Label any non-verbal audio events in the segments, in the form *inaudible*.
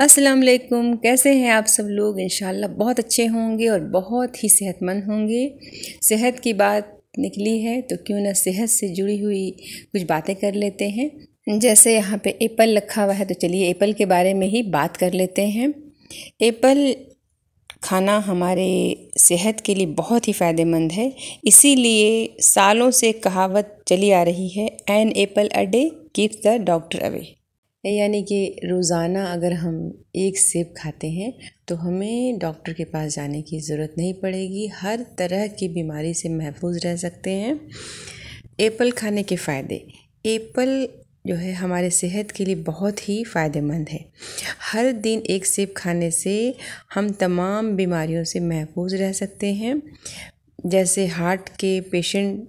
अस्सलाम वालेकुम कैसे हैं आप सब लोग इन बहुत अच्छे होंगे और बहुत ही सेहतमंद होंगे सेहत की बात निकली है तो क्यों ना सेहत से जुड़ी हुई कुछ बातें कर लेते हैं जैसे यहाँ पे एप्पल रखा हुआ है तो चलिए एप्पल के बारे में ही बात कर लेते हैं एप्पल खाना हमारे सेहत के लिए बहुत ही फ़ायदेमंद है इसीलिए सालों से कहावत चली आ रही है an apple a day keep the doctor away यानी कि रोज़ाना अगर हम एक सेब खाते हैं तो हमें डॉक्टर के पास जाने की ज़रूरत नहीं पड़ेगी हर तरह की बीमारी से महफूज रह सकते हैं एप्पल खाने के फ़ायदे एप्पल जो है हमारे सेहत के लिए बहुत ही फ़ायदेमंद है हर दिन एक सेब खाने से हम तमाम बीमारियों से महफूज रह सकते हैं जैसे हार्ट के पेशेंट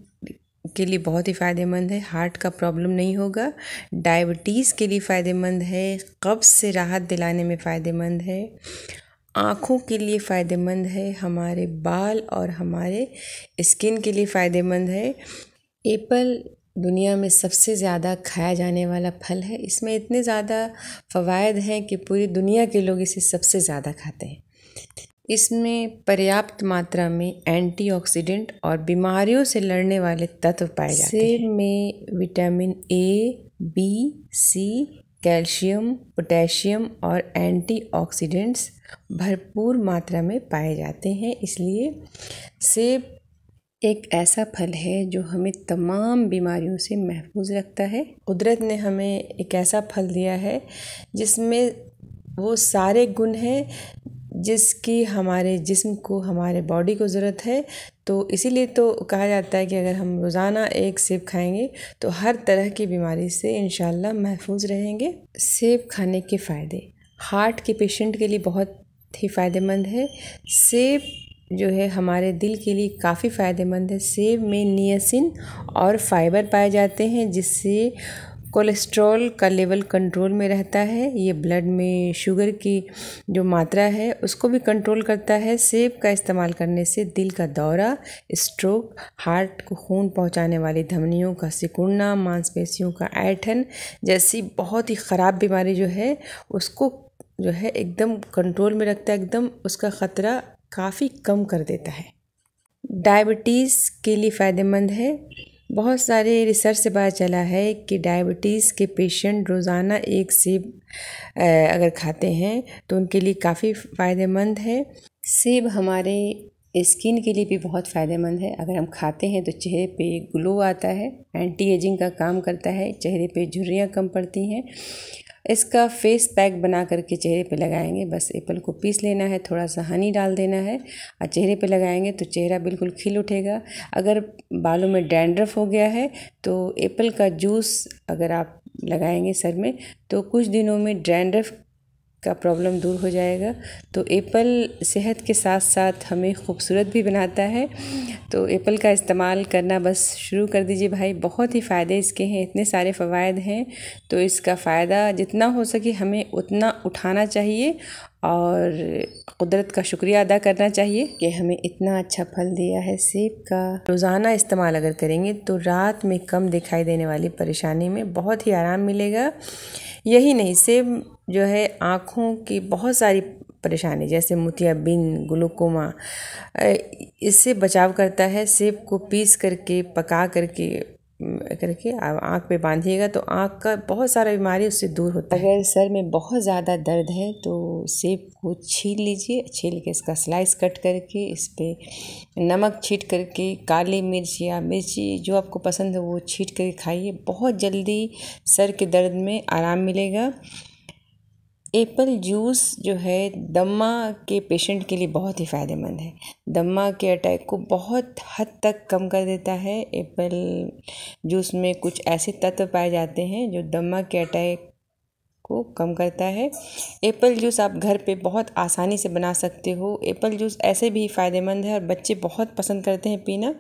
के लिए बहुत ही फ़ायदेमंद है हार्ट का प्रॉब्लम नहीं होगा डायबिटीज़ के लिए फ़ायदेमंद है कब्ज़ से राहत दिलाने में फ़ायदेमंद है आँखों के लिए फ़ायदेमंद है हमारे बाल और हमारे स्किन के लिए फ़ायदेमंद है एप्पल दुनिया में सबसे ज़्यादा खाया जाने वाला फल है इसमें इतने ज़्यादा फ़वाद हैं कि पूरी दुनिया के लोग इसे सबसे ज़्यादा खाते हैं इसमें पर्याप्त मात्रा में एंटीऑक्सीडेंट और बीमारियों से लड़ने वाले तत्व पाए जाते हैं सेब में vitamin A B C calcium potassium और एंटीऑक्सीडेंट्स भरपूर मात्रा में पाए जाते हैं इसलिए सेब एक ऐसा फल है जो हमें तमाम बीमारियों से महफूज रखता है कुदरत ने हमें एक ऐसा फल दिया है जिसमें वो सारे गुण हैं जिसकी हमारे जिस्म को हमारे बॉडी को ज़रूरत है तो इसीलिए तो कहा जाता है कि अगर हम रोज़ाना एक सेब खाएंगे तो हर तरह की बीमारी से इन महफूज रहेंगे सेब खाने के फ़ायदे हार्ट के पेशेंट के लिए बहुत ही फ़ायदेमंद है सेब जो है हमारे दिल के लिए काफ़ी फ़ायदेमंद है सेब में नियसिन और फाइबर पाए जाते हैं जिससे कोलेस्ट्रॉल का लेवल कंट्रोल में रहता है ये ब्लड में शुगर की जो मात्रा है उसको भी कंट्रोल करता है सेब का इस्तेमाल करने से दिल का दौरा स्ट्रोक हार्ट को खून पहुंचाने वाली धमनियों का सिकुड़ना मांसपेशियों का ऐठन जैसी बहुत ही ख़राब बीमारी जो है उसको जो है एकदम कंट्रोल में रखता है एकदम उसका ख़तरा काफ़ी कम कर देता है डायबिटीज़ के लिए फ़ायदेमंद है बहुत सारे रिसर्च से पता चला है कि डायबिटीज़ के पेशेंट रोज़ाना एक सेब अगर खाते हैं तो उनके लिए काफ़ी फ़ायदेमंद है सेब हमारे स्किन के लिए भी बहुत फ़ायदेमंद है अगर हम खाते हैं तो चेहरे पे ग्लो आता है एंटी एजिंग का काम करता है चेहरे पे झुर्रियाँ कम पड़ती हैं इसका फेस पैक बना करके चेहरे पे लगाएंगे बस एप्पल को पीस लेना है थोड़ा सा हनी डाल देना है और चेहरे पे लगाएंगे तो चेहरा बिल्कुल खिल उठेगा अगर बालों में डैंड्रफ हो गया है तो एप्पल का जूस अगर आप लगाएंगे सर में तो कुछ दिनों में डैंड्रफ का प्रॉब्लम दूर हो जाएगा तो एप्पल सेहत के साथ साथ हमें खूबसूरत भी बनाता है तो एप्पल का इस्तेमाल करना बस शुरू कर दीजिए भाई बहुत ही फ़ायदे इसके हैं इतने सारे फ़वाद हैं तो इसका फ़ायदा जितना हो सके हमें उतना उठाना चाहिए और कुदरत का शुक्रिया अदा करना चाहिए कि हमें इतना अच्छा फल दिया है सेब का रोज़ाना इस्तेमाल अगर करेंगे तो रात में कम दिखाई देने वाली परेशानी में बहुत ही आराम मिलेगा यही नहीं सेब जो है आँखों की बहुत सारी परेशानी जैसे मोतियाबिन ग्लूकोमा इससे बचाव करता है सेब को पीस करके पका करके करके आँख पे बांधिएगा तो आँख का बहुत सारा बीमारी उससे दूर होता है अगर सर में बहुत ज़्यादा दर्द है तो सेब को छील लीजिए छील के इसका स्लाइस कट करके इस पर नमक छीट करके काली मिर्च या मिर्ची जो आपको पसंद है वो छीट करके खाइए बहुत जल्दी सर के दर्द में आराम मिलेगा एप्पल जूस जो है दमा के पेशेंट के लिए बहुत ही फ़ायदेमंद है दमा के अटैक को बहुत हद तक कम कर देता है एप्पल जूस में कुछ ऐसे तत्व पाए जाते हैं जो दमा के अटैक को कम करता है एप्पल जूस आप घर पे बहुत आसानी से बना सकते हो एप्पल जूस ऐसे भी फ़ायदेमंद है और बच्चे बहुत पसंद करते हैं पीना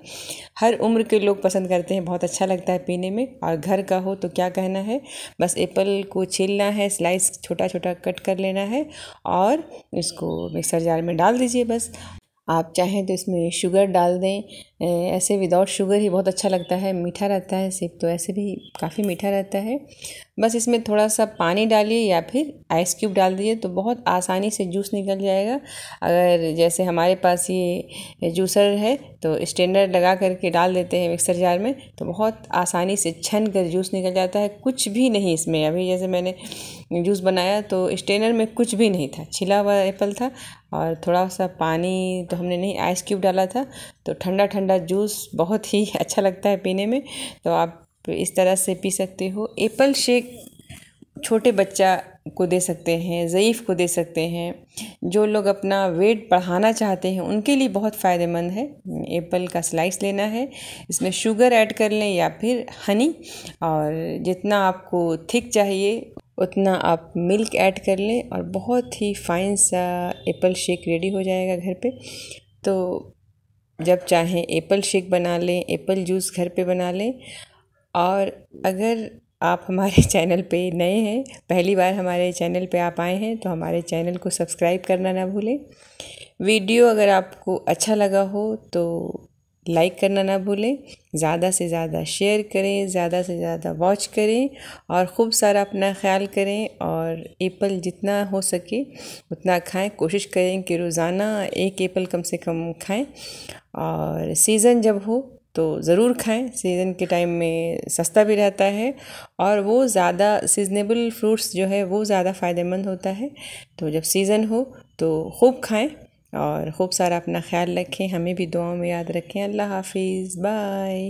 हर उम्र के लोग पसंद करते हैं बहुत अच्छा लगता है पीने में और घर का हो तो क्या कहना है बस एप्पल को छीलना है स्लाइस छोटा छोटा कट कर लेना है और इसको मिक्सर जार में डाल दीजिए बस आप चाहें तो इसमें शुगर डाल दें ऐसे विदाउट शुगर ही बहुत अच्छा लगता है मीठा रहता है सेब तो ऐसे भी काफ़ी मीठा रहता है बस इसमें थोड़ा सा पानी डालिए या फिर आइस क्यूब डाल दिए तो बहुत आसानी से जूस निकल जाएगा अगर जैसे हमारे पास ये जूसर है तो स्टैंडर्ड लगा करके डाल देते हैं मिक्सर जार में तो बहुत आसानी से छन कर जूस निकल जाता है कुछ भी नहीं इसमें अभी जैसे मैंने जूस बनाया तो स्टेनर में कुछ भी नहीं था छिला हुआ एप्पल था और थोड़ा सा पानी तो हमने नहीं आइस क्यूब डाला था तो ठंडा ठंडा ठंडा जूस बहुत ही *laughs* अच्छा लगता है पीने में तो आप इस तरह से पी सकते हो एप्पल शेक छोटे बच्चा को दे सकते हैं ज़यीफ़ को दे सकते हैं जो लोग अपना वेट बढ़ाना चाहते हैं उनके लिए बहुत फ़ायदेमंद है एप्पल का स्लाइस लेना है इसमें शुगर ऐड कर लें या फिर हनी और जितना आपको थिक चाहिए उतना आप मिल्क ऐड कर लें और बहुत ही फाइन सा एप्पल शेक रेडी हो जाएगा घर पे तो जब चाहें एप्पल शेक बना लें एप्पल जूस घर पे बना लें और अगर आप हमारे *laughs* चैनल पे नए हैं पहली बार हमारे चैनल पे आप आए हैं तो हमारे चैनल को सब्सक्राइब करना ना भूलें वीडियो अगर आपको अच्छा लगा हो तो लाइक करना ना भूलें ज़्यादा से ज़्यादा शेयर करें ज़्यादा से ज़्यादा वॉच करें और ख़ूब सारा अपना ख्याल करें और एप्पल जितना हो सके उतना खाएं कोशिश करें कि रोज़ाना एक एप्पल कम से कम खाएं और सीज़न जब हो तो ज़रूर खाएं सीज़न के टाइम में सस्ता भी रहता है और वो ज़्यादा सीजनेबल फ्रूट्स जो है वो ज़्यादा फ़ायदेमंद होता है तो जब सीज़न हो तो खूब खाएं और खूब सारा अपना ख्याल रखें हमें भी दुआओं में याद रखें अल्लाह हाफिज़ बाय